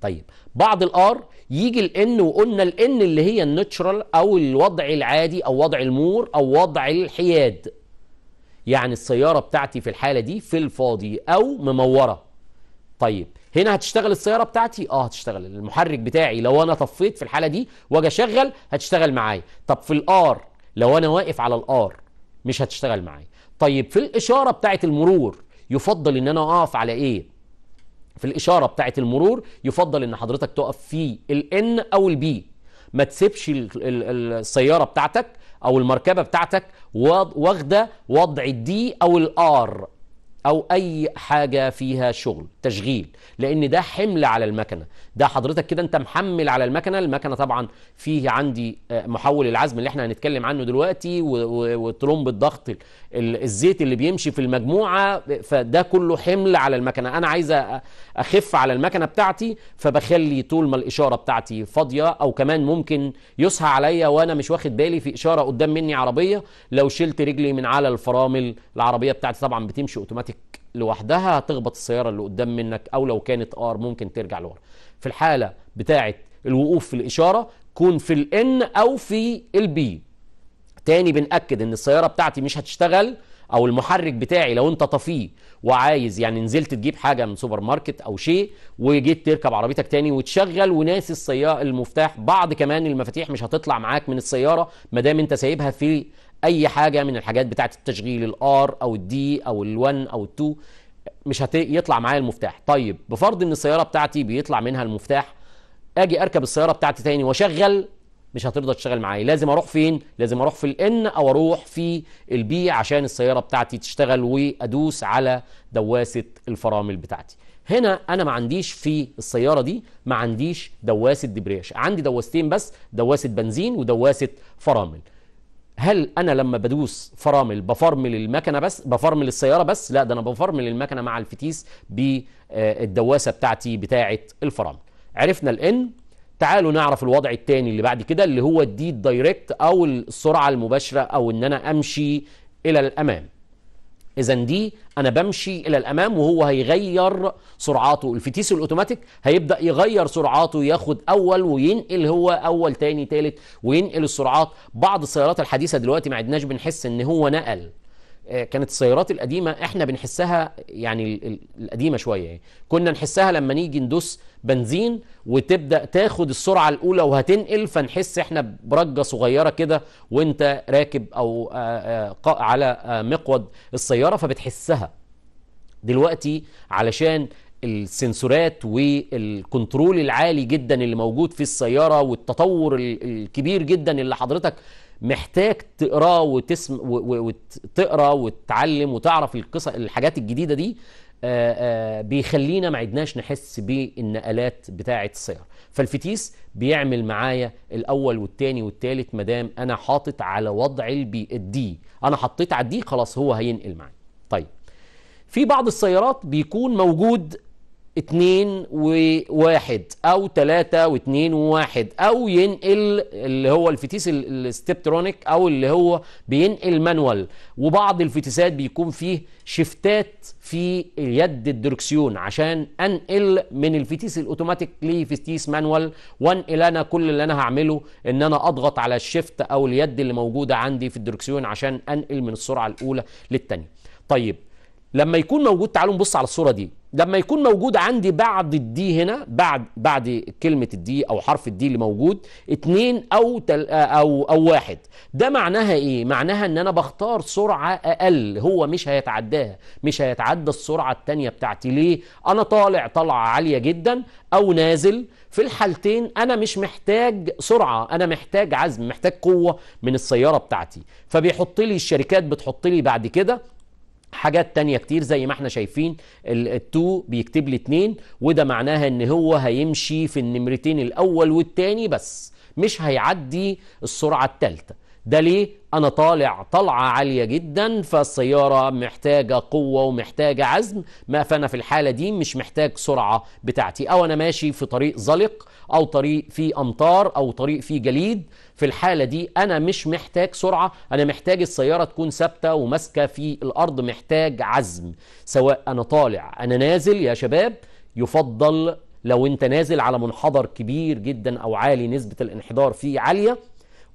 طيب بعد الار يجي الان وقلنا الان اللي هي النيتشرال او الوضع العادي او وضع المور او وضع الحياد يعني السيارة بتاعتي في الحالة دي في الفاضي أو ممورة طيب هنا هتشتغل السيارة بتاعتي اه هتشتغل المحرك بتاعي لو انا طفيت في الحالة دي واجي اشغل هتشتغل معايا طب في الار لو انا واقف على الار مش هتشتغل معايا طيب في الاشارة بتاعت المرور يفضل ان انا اقف على ايه في الاشارة بتاعت المرور يفضل ان حضرتك تقف في الان او البي ما تسيبش السيارة بتاعتك او المركبه بتاعتك واخده وضع الدي او الار او اي حاجه فيها شغل تشغيل لان ده حمل على المكنه ده حضرتك كده انت محمل على المكنه المكنه طبعا فيه عندي آه، محول العزم اللي احنا هنتكلم عنه دلوقتي وترمب الضغط الزيت اللي بيمشي في المجموعه فده كله حمل على المكنه انا عايز اخف على المكنه بتاعتي فبخلي طول ما الاشاره بتاعتي فاضيه او كمان ممكن يصحى عليا وانا مش واخد بالي في اشاره قدام مني عربيه لو شلت رجلي من على الفرامل العربيه بتاعتي طبعا بتمشي اوتوماتيك لوحدها هتخبط السياره اللي قدام منك او لو كانت ار ممكن ترجع لورا في الحاله بتاعه الوقوف في الاشاره كون في الان او في البي تاني بنأكد ان السياره بتاعتي مش هتشتغل او المحرك بتاعي لو انت طفيه وعايز يعني نزلت تجيب حاجه من سوبر ماركت او شيء وجيت تركب عربيتك تاني وتشغل وناسي السياره المفتاح بعض كمان المفاتيح مش هتطلع معاك من السياره ما دام انت سايبها في اي حاجه من الحاجات بتاعه التشغيل الار او الدي او ال1 او ال2 مش هيطلع معايا المفتاح طيب بفرض ان السياره بتاعتي بيطلع منها المفتاح اجي اركب السياره بتاعتي تاني واشغل مش هترضى تشتغل معايا لازم اروح فين لازم اروح في الان او اروح في البي عشان السياره بتاعتي تشتغل وادوس على دواسه الفرامل بتاعتي هنا انا ما عنديش في السياره دي ما عنديش دواسه دبرياج عندي دواستين بس دواسه بنزين ودواسه فرامل هل انا لما بدوس فرامل بفرمل المكنه بس بفرمل السياره بس لا ده انا بفرمل المكنه مع الفتيس بالدواسه آه، بتاعتي بتاعه الفرامل عرفنا الان تعالوا نعرف الوضع الثاني اللي بعد كده اللي هو الدي دايركت او السرعه المباشره او ان انا امشي الى الامام اذا دي انا بمشي الى الامام وهو هيغير سرعاته الفتيس الاوتوماتيك هيبدا يغير سرعاته ياخد اول وينقل هو اول تاني تالت وينقل السرعات بعض السيارات الحديثه دلوقتي ما عدناش بنحس ان هو نقل آه، كانت السيارات القديمه احنا بنحسها يعني القديمه شويه يعني كنا نحسها لما نيجي ندوس بنزين وتبدا تاخد السرعه الاولى وهتنقل فنحس احنا برجه صغيره كده وانت راكب او آه، آه، على مقود السياره فبتحسها دلوقتي علشان السنسورات والكنترول العالي جدا اللي موجود في السياره والتطور الكبير جدا اللي حضرتك محتاج تقرا وتسم وتقرا وتتعلم وتعرف القصص الحاجات الجديده دي آه، آه، بيخلينا ما عدناش نحس بالنقلات بتاعه السير فالفتيس بيعمل معايا الاول والتاني والتالت ما دام انا حاطط على وضع البي الدي انا حطيت على الدي خلاص هو هينقل معايا طيب في بعض السيارات بيكون موجود اتنين وواحد او تلاتة واتنين وواحد او ينقل اللي هو الفتيس الستبترونيك او اللي هو بينقل مانوال وبعض الفتيسات بيكون فيه شفتات في اليد الدركسيون عشان انقل من الفتيس الاوتوماتيك لفتيس مانوال وانقل انا كل اللي انا هعمله ان انا اضغط على الشفت او اليد اللي موجودة عندي في الدركسيون عشان انقل من السرعة الاولى للتانية طيب لما يكون موجود تعالوا نبص على الصورة دي لما يكون موجود عندي بعد الدي هنا بعد بعد كلمه الدي او حرف الدي اللي موجود اتنين او تل او او واحد ده معناها ايه؟ معناها ان انا بختار سرعه اقل هو مش هيتعداها مش هيتعدى السرعه الثانيه بتاعتي ليه؟ انا طالع طلعه عاليه جدا او نازل في الحالتين انا مش محتاج سرعه انا محتاج عزم محتاج قوه من السياره بتاعتي فبيحط لي الشركات بتحط لي بعد كده حاجات تانية كتير زي ما احنا شايفين التو بيكتب لي اتنين وده معناها ان هو هيمشي في النمرتين الاول والتاني بس مش هيعدي السرعة التالتة ده ليه انا طالع طلعة عالية جدا فالسيارة محتاجة قوة ومحتاجة عزم ما فانا في الحالة دي مش محتاج سرعة بتاعتي او انا ماشي في طريق زلق او طريق فيه امطار او طريق فيه جليد في الحالة دي أنا مش محتاج سرعة أنا محتاج السيارة تكون ثابتة وماسكة في الأرض محتاج عزم سواء أنا طالع أنا نازل يا شباب يفضل لو أنت نازل على منحدر كبير جدا أو عالي نسبة الانحدار فيه عالية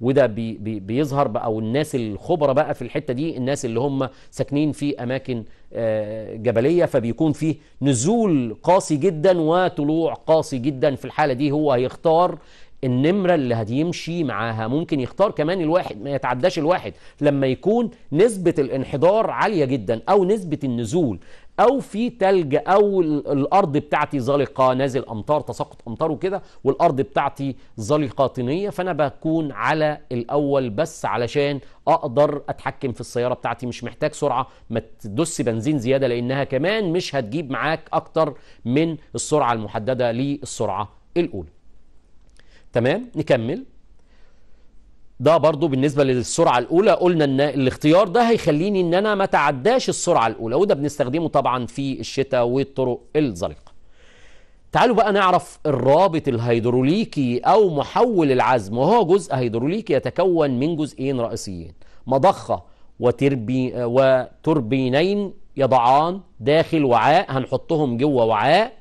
وده بي بي بيظهر بقى او الناس الخبراء بقى في الحته دي الناس اللي هم ساكنين في اماكن آه، جبليه فبيكون فيه نزول قاسي جدا وطلوع قاسي جدا في الحاله دي هو هيختار النمرة اللي هيمشي معاها ممكن يختار كمان الواحد ما يتعداش الواحد لما يكون نسبة الانحدار عالية جدا أو نسبة النزول أو في تلج أو الأرض بتاعتي زلقة نازل أمطار تساقط أمطار وكده والأرض بتاعتي زلقة طينية فأنا بكون على الأول بس علشان أقدر أتحكم في السيارة بتاعتي مش محتاج سرعة ما تدس بنزين زيادة لأنها كمان مش هتجيب معاك أكتر من السرعة المحددة للسرعة الأولى تمام نكمل ده برضو بالنسبة للسرعة الأولى قلنا إن الاختيار ده هيخليني إن أنا ما تعداش السرعة الأولى وده بنستخدمه طبعا في الشتاء والطرق الزلقة تعالوا بقى نعرف الرابط الهيدروليكي أو محول العزم وهو جزء هيدروليكي يتكون من جزئين رئيسيين مضخة وتربي وتربينين يضعان داخل وعاء هنحطهم جوه وعاء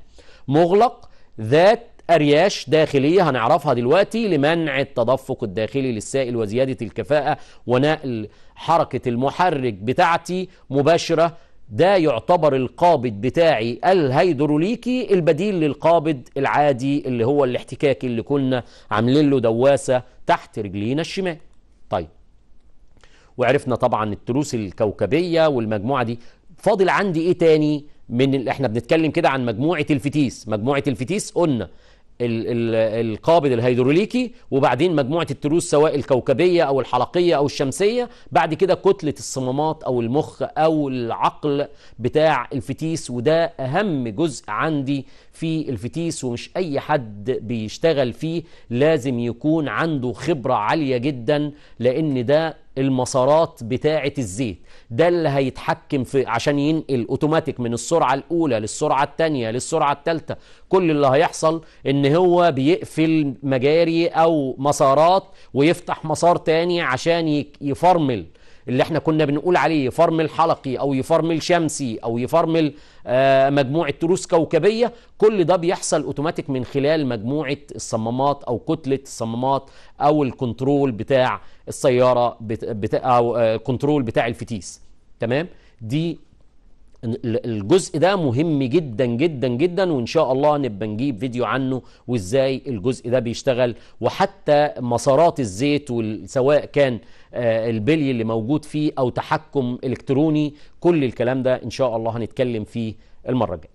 مغلق ذات أرياش داخلية هنعرفها دلوقتي لمنع التدفق الداخلي للسائل وزيادة الكفاءة ونقل حركة المحرك بتاعتي مباشرة ده يعتبر القابض بتاعي الهيدروليكي البديل للقابض العادي اللي هو الاحتكاك اللي كنا عاملين له دواسة تحت رجلينا الشمال طيب وعرفنا طبعا التروس الكوكبية والمجموعة دي فاضل عندي ايه تاني من اللي احنا بنتكلم كده عن مجموعة الفتيس مجموعة الفتيس قلنا القابض الهيدروليكي وبعدين مجموعه التروس سواء الكوكبيه او الحلقيه او الشمسيه بعد كده كتله الصمامات او المخ او العقل بتاع الفتيس وده اهم جزء عندي في الفتيس ومش اي حد بيشتغل فيه لازم يكون عنده خبره عاليه جدا لان ده المسارات بتاعة الزيت ده اللي هيتحكم في عشان ينقل اوتوماتيك من السرعة الاولى للسرعة التانية للسرعة التالتة كل اللي هيحصل ان هو بيقفل مجاري او مسارات ويفتح مسار تاني عشان يفرمل اللي احنا كنا بنقول عليه يفرمل حلقي او يفرمل شمسي او يفرمل آه، مجموعه تروس كوكبيه كل ده بيحصل اوتوماتيك من خلال مجموعه الصمامات او كتله الصمامات او الكنترول بتاع السياره بتا او الكنترول آه، بتاع الفتيس تمام دي الجزء ده مهم جدا جدا جدا وان شاء الله نبقى نجيب فيديو عنه وازاي الجزء ده بيشتغل وحتى مسارات الزيت سواء كان آه، البلي اللي موجود فيه او تحكم الكتروني كل الكلام ده ان شاء الله هنتكلم فيه المره الجايه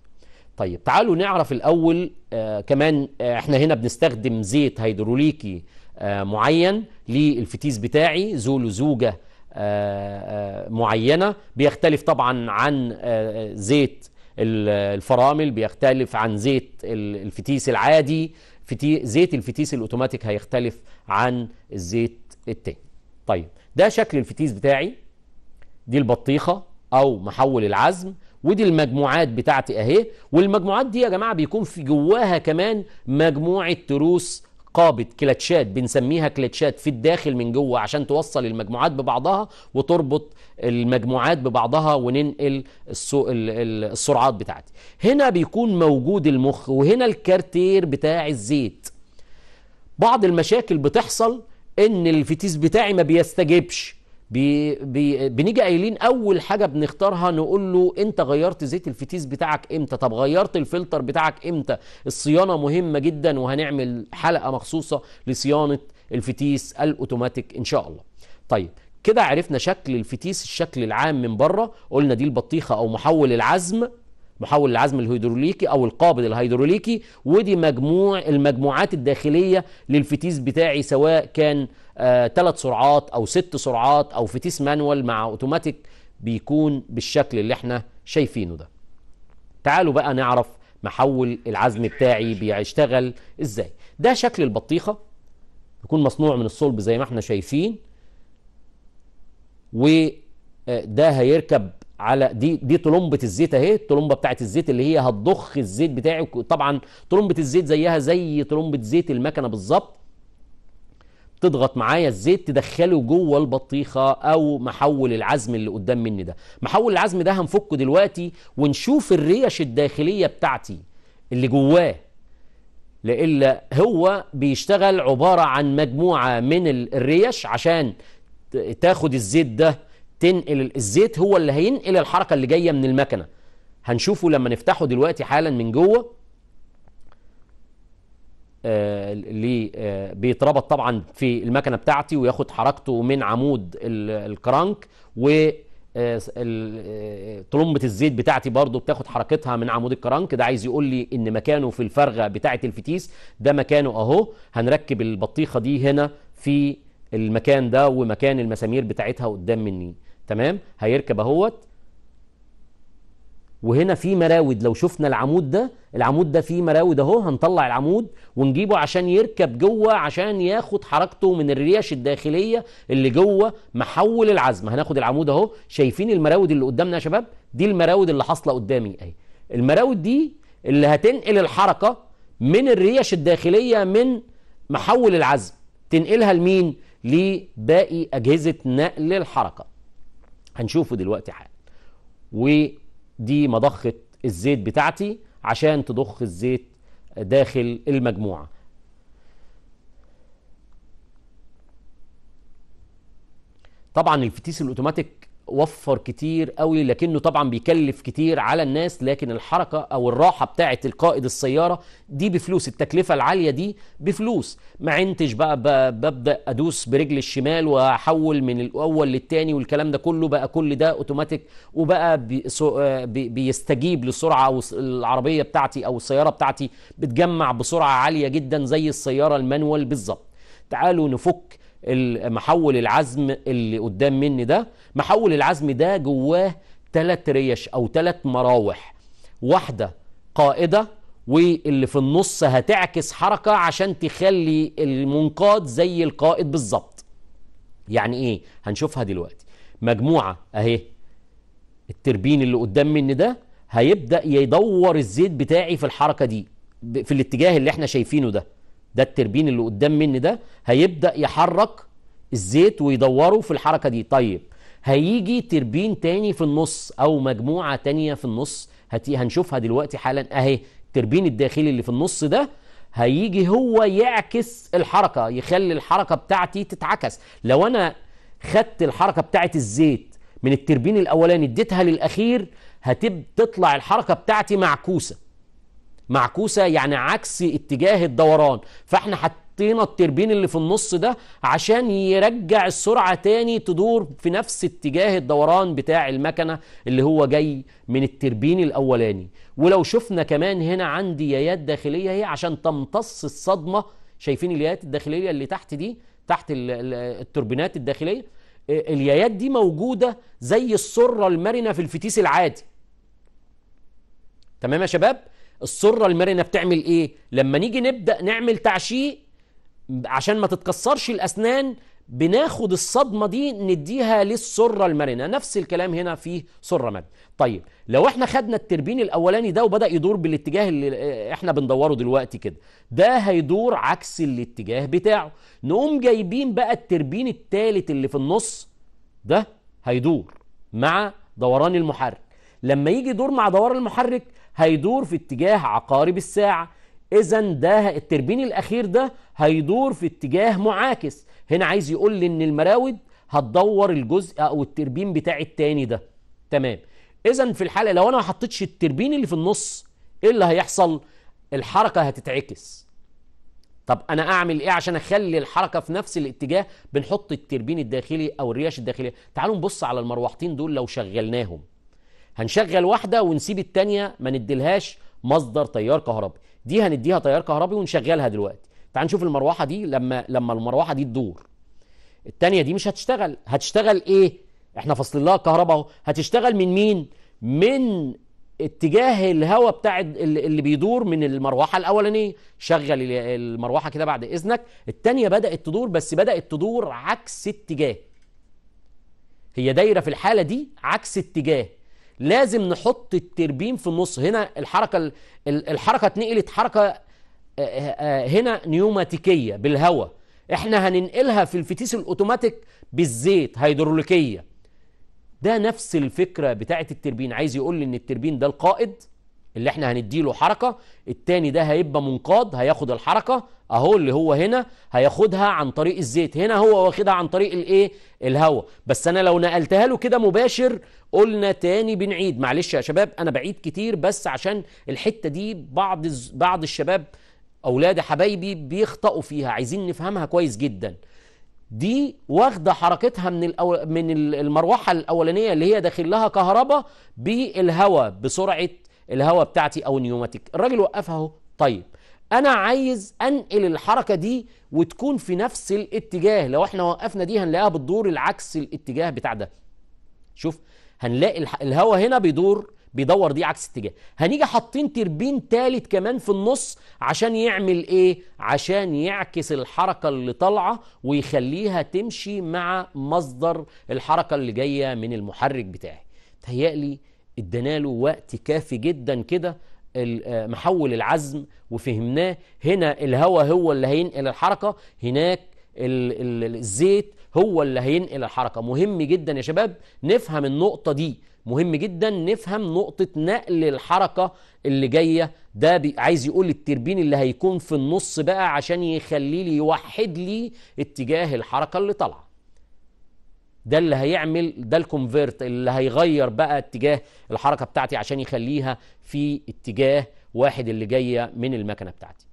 طيب تعالوا نعرف الاول آه، كمان آه، احنا هنا بنستخدم زيت هيدروليكي معين للفتيس بتاعي زولو زوجه آه، آه، معينة بيختلف طبعا عن آه، زيت الفرامل بيختلف عن زيت الفتيس العادي زيت الفتيس الاوتوماتيك هيختلف عن الزيت التاني طيب ده شكل الفتيس بتاعي دي البطيخة او محول العزم ودي المجموعات بتاعتي اهي والمجموعات دي يا جماعه بيكون في جواها كمان مجموعه تروس قابض كلاتشات بنسميها كلاتشات في الداخل من جوه عشان توصل المجموعات ببعضها وتربط المجموعات ببعضها وننقل السرعات بتاعتي هنا بيكون موجود المخ وهنا الكارتير بتاع الزيت بعض المشاكل بتحصل ان الفتيس بتاعي ما بيستجبش بي بي بنيجي قايلين اول حاجه بنختارها نقول له انت غيرت زيت الفتيس بتاعك امتى طب غيرت الفلتر بتاعك امتى الصيانه مهمه جدا وهنعمل حلقه مخصوصه لصيانه الفتيس الاوتوماتيك ان شاء الله طيب كده عرفنا شكل الفتيس الشكل العام من بره قلنا دي البطيخه او محول العزم محول العزم الهيدروليكي او القابض الهيدروليكي ودي مجموع المجموعات الداخليه للفتيس بتاعي سواء كان ثلاث آه، سرعات او ست سرعات او فتيس مانوال مع اوتوماتيك بيكون بالشكل اللي احنا شايفينه ده تعالوا بقى نعرف محول العزم بتاعي بيشتغل ازاي ده شكل البطيخه بيكون مصنوع من الصلب زي ما احنا شايفين وده آه، هيركب على دي دي طلمبه الزيت اهي الطلمبه بتاعه الزيت اللي هي هتضخ الزيت بتاعي طبعا طلمبه الزيت زيها زي طلمبه زيت المكنه بالظبط تضغط معايا الزيت تدخله جوه البطيخه او محول العزم اللي قدام مني ده محول العزم ده هنفكه دلوقتي ونشوف الريش الداخليه بتاعتي اللي جواه لإلا هو بيشتغل عبارة عن مجموعة من الريش عشان تاخد الزيت ده تنقل الزيت هو اللي هينقل الحركة اللي جاية من المكنة هنشوفه لما نفتحه دلوقتي حالا من جوه اللي آه، آه، بيتربط طبعا في المكنه بتاعتي وياخد حركته من عمود الكرانك و آه، طلمبة الزيت بتاعتي برضو بتاخد حركتها من عمود الكرنك ده عايز يقول لي ان مكانه في الفرغة بتاعة الفتيس ده مكانه اهو هنركب البطيخة دي هنا في المكان ده ومكان المسامير بتاعتها قدام مني تمام هيركب اهوت وهنا في مراود لو شفنا العمود ده العمود ده فيه مراود اهو هنطلع العمود ونجيبه عشان يركب جوه عشان ياخد حركته من الريش الداخليه اللي جوه محول العزم هناخد العمود اهو شايفين المراود اللي قدامنا يا شباب دي المراود اللي حاصله قدامي اهي المراود دي اللي هتنقل الحركه من الريش الداخليه من محول العزم تنقلها لمين لباقي اجهزه نقل الحركه هنشوفه دلوقتي حال و دي مضخة الزيت بتاعتي عشان تضخ الزيت داخل المجموعة طبعا الفتيس الاوتوماتيك وفر كتير قوي لكنه طبعا بيكلف كتير على الناس لكن الحركة أو الراحة بتاعة القائد السيارة دي بفلوس التكلفة العالية دي بفلوس ما عنتش بقى ببدأ أدوس برجل الشمال وأحول من الأول للتاني والكلام ده كله بقى كل ده أوتوماتيك وبقى بيستجيب للسرعة أو العربية بتاعتي أو السيارة بتاعتي بتجمع بسرعة عالية جدا زي السيارة المانوال بالظبط تعالوا نفك محول العزم اللي قدام مني ده محول العزم ده جواه تلات ريش او تلات مراوح واحده قائده واللي في النص هتعكس حركه عشان تخلي المنقاد زي القائد بالظبط يعني ايه هنشوفها دلوقتي مجموعه اهي التربين اللي قدام مني ده هيبدا يدور الزيت بتاعي في الحركه دي في الاتجاه اللي احنا شايفينه ده ده التربين اللي قدام مني ده هيبدا يحرك الزيت ويدوره في الحركه دي طيب هيجي تربين تاني في النص او مجموعه تانيه في النص هتي هنشوفها دلوقتي حالا اهي التربين الداخلي اللي في النص ده هيجي هو يعكس الحركه يخلي الحركه بتاعتي تتعكس لو انا خدت الحركه بتاعت الزيت من التربين الاولاني اديتها للاخير هتب تطلع الحركه بتاعتي معكوسه معكوسة يعني عكس اتجاه الدوران فاحنا حطينا التربين اللي في النص ده عشان يرجع السرعة تاني تدور في نفس اتجاه الدوران بتاع المكنة اللي هو جاي من التربين الأولاني ولو شفنا كمان هنا عندي يايات داخلية هي عشان تمتص الصدمة شايفين اليايات الداخلية اللي تحت دي تحت التوربينات الداخلية آه، اليايات دي موجودة زي السرة المرنة في الفتيس العادي تمام يا شباب؟ السره المرنه بتعمل ايه لما نيجي نبدا نعمل تعشيق عشان ما تتكسرش الاسنان بناخد الصدمه دي نديها للسره المرنه نفس الكلام هنا في سره مرنه طيب لو احنا خدنا التربين الاولاني ده وبدا يدور بالاتجاه اللي احنا بندوره دلوقتي كده ده هيدور عكس الاتجاه بتاعه نقوم جايبين بقى التربين الثالث اللي في النص ده هيدور مع دوران المحرك لما يجي يدور مع دوار المحرك هيدور في اتجاه عقارب الساعة إذا ده التربين الأخير ده هيدور في اتجاه معاكس هنا عايز يقول لي إن المراود هتدور الجزء أو التربين بتاع التاني ده تمام إذا في الحالة لو أنا ما حطيتش التربين اللي في النص إيه اللي هيحصل؟ الحركة هتتعكس طب انا اعمل ايه عشان اخلي الحركه في نفس الاتجاه بنحط التربين الداخلي او الرياش الداخليه تعالوا نبص على المروحتين دول لو شغلناهم هنشغل واحده ونسيب الثانيه ما نديلهاش مصدر تيار كهربي دي هنديها تيار كهربي ونشغلها دلوقتي تعال نشوف المروحه دي لما لما المروحه دي تدور الثانيه دي مش هتشتغل هتشتغل ايه احنا فاصلين لها الكهرباء اهو هتشتغل من مين من اتجاه الهواء بتاع اللي بيدور من المروحه الاولانيه شغل المروحه كده بعد اذنك الثانيه بدات تدور بس بدات تدور عكس اتجاه هي دايره في الحاله دي عكس اتجاه لازم نحط التربين في النص هنا الحركه الحركه اتنقلت حركه آه، آه، آه، هنا نيوماتيكيه بالهواء احنا هننقلها في الفتيس الاوتوماتيك بالزيت هيدروليكيه ده نفس الفكره بتاعه التربين عايز يقول ان التربين ده القائد اللي احنا هنديله حركة التاني ده هيبقى منقاد هياخد الحركة اهو اللي هو هنا هياخدها عن طريق الزيت هنا هو واخدها عن طريق الايه الهواء بس انا لو نقلتها له كده مباشر قلنا تاني بنعيد معلش يا شباب انا بعيد كتير بس عشان الحتة دي بعض بعض الشباب اولاد حبايبي بيخطئوا فيها عايزين نفهمها كويس جدا دي واخده حركتها من الأول من المروحه الاولانيه اللي هي داخل لها كهرباء بالهواء بسرعه الهواء بتاعتي او نيوماتيك الراجل وقفها اهو طيب انا عايز انقل الحركه دي وتكون في نفس الاتجاه لو احنا وقفنا دي هنلاقيها بتدور العكس الاتجاه بتاع ده شوف هنلاقي الهواء هنا بيدور بيدور دي عكس اتجاه هنيجي حاطين تربين ثالث كمان في النص عشان يعمل ايه عشان يعكس الحركه اللي طالعه ويخليها تمشي مع مصدر الحركه اللي جايه من المحرك بتاعي تهيألي ادينا له وقت كافي جدا كده آه، محول العزم وفهمناه هنا الهواء هو اللي هينقل الحركة هناك الزيت هو اللي هينقل الحركة مهم جدا يا شباب نفهم النقطة دي مهم جدا نفهم نقطة نقل الحركة اللي جاية ده بي عايز يقول التربين اللي هيكون في النص بقى عشان يخليه يوحد لي اتجاه الحركة اللي طالعه ده اللي هيعمل ده الكونفيرت اللي هيغير بقى اتجاه الحركه بتاعتي عشان يخليها في اتجاه واحد اللي جايه من المكنه بتاعتي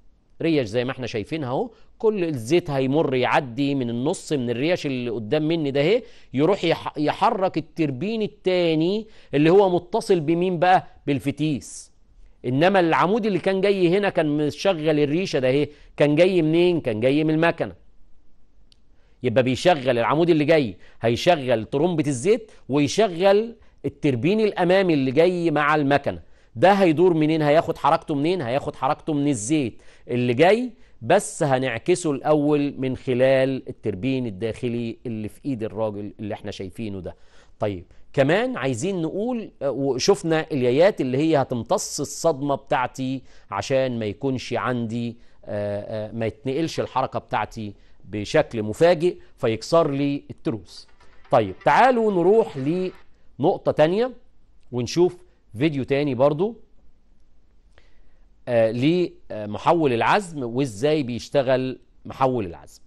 ريش زي ما احنا شايفين اهو كل الزيت هيمر يعدي من النص من الريش اللي قدام مني ده اهي يروح يحرك التربين التاني اللي هو متصل بمين بقى بالفتيس انما العمود اللي كان جاي هنا كان مشغل الريشه ده اهي كان جاي منين كان جاي من المكنه يبقى بيشغل العمود اللي جاي هيشغل طرمبة الزيت ويشغل التربين الامامي اللي جاي مع المكنه ده هيدور منين هياخد حركته منين هياخد حركته من الزيت اللي جاي بس هنعكسه الاول من خلال التربين الداخلي اللي في ايد الراجل اللي احنا شايفينه ده طيب كمان عايزين نقول آه، وشفنا اليايات اللي هي هتمتص الصدمه بتاعتي عشان ما يكونش عندي آه، آه، ما يتنقلش الحركه بتاعتي بشكل مفاجئ فيكسر لي التروس طيب تعالوا نروح لنقطة تانية ونشوف فيديو تاني برضو آه لمحول العزم وازاي بيشتغل محول العزم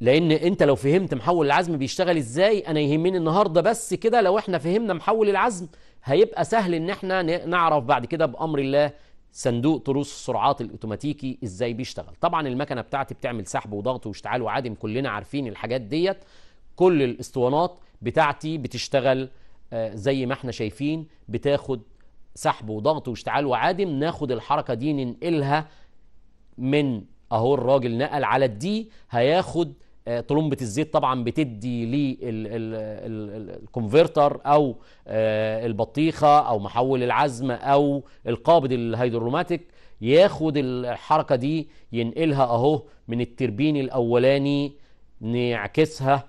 لان انت لو فهمت محول العزم بيشتغل ازاي انا يهمني النهارده بس كده لو احنا فهمنا محول العزم هيبقى سهل ان احنا نعرف بعد كده بامر الله صندوق تروس السرعات الاوتوماتيكي ازاي بيشتغل طبعا المكنه بتاعتي بتعمل سحب وضغط واشتعال وعادم كلنا عارفين الحاجات ديت كل الاسطوانات بتاعتي بتشتغل آه، زي ما احنا شايفين بتاخد سحب وضغط واشتعال وعادم ناخد الحركه دي ننقلها من اهو الراجل نقل على الدي هياخد طلمبة آه، الزيت طبعا بتدي للكونفرتر او آه، البطيخة او محول العزم او القابض الهيدروماتيك ياخد الحركة دي ينقلها اهو من التربين الاولاني نعكسها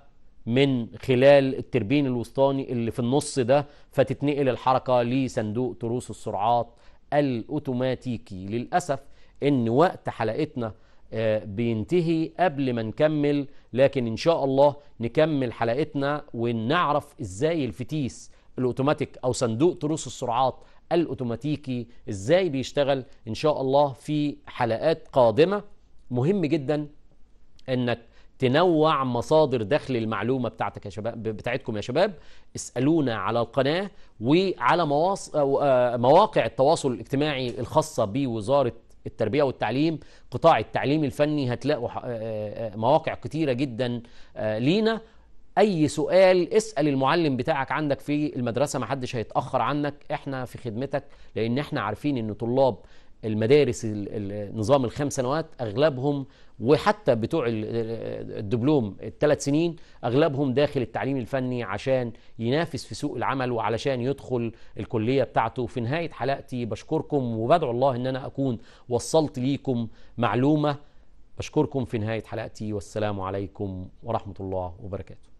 من خلال التربين الوسطاني اللي في النص ده فتتنقل الحركة لصندوق تروس السرعات الاوتوماتيكي للأسف ان وقت حلقتنا آه، بينتهي قبل ما نكمل لكن ان شاء الله نكمل حلقتنا ونعرف ازاي الفتيس الاوتوماتيك او صندوق تروس السرعات الاوتوماتيكي ازاي بيشتغل ان شاء الله في حلقات قادمه مهم جدا انك تنوع مصادر دخل المعلومه بتاعتك يا شباب بتاعتكم يا شباب اسالونا على القناه وعلى مواص... آه، مواقع التواصل الاجتماعي الخاصه بوزاره التربية والتعليم قطاع التعليم الفني هتلاقوا آه، آه، آه، مواقع كتيرة جدا لينا أي سؤال اسأل المعلم بتاعك عندك في المدرسة محدش هيتأخر عنك احنا في خدمتك لأن احنا عارفين ان طلاب المدارس النظام الخمس سنوات اغلبهم وحتى بتوع الدبلوم الثلاث سنين اغلبهم داخل التعليم الفني عشان ينافس في سوق العمل وعلشان يدخل الكليه بتاعته في نهايه حلقتي بشكركم وبدعو الله ان انا اكون وصلت ليكم معلومه بشكركم في نهايه حلقتي والسلام عليكم ورحمه الله وبركاته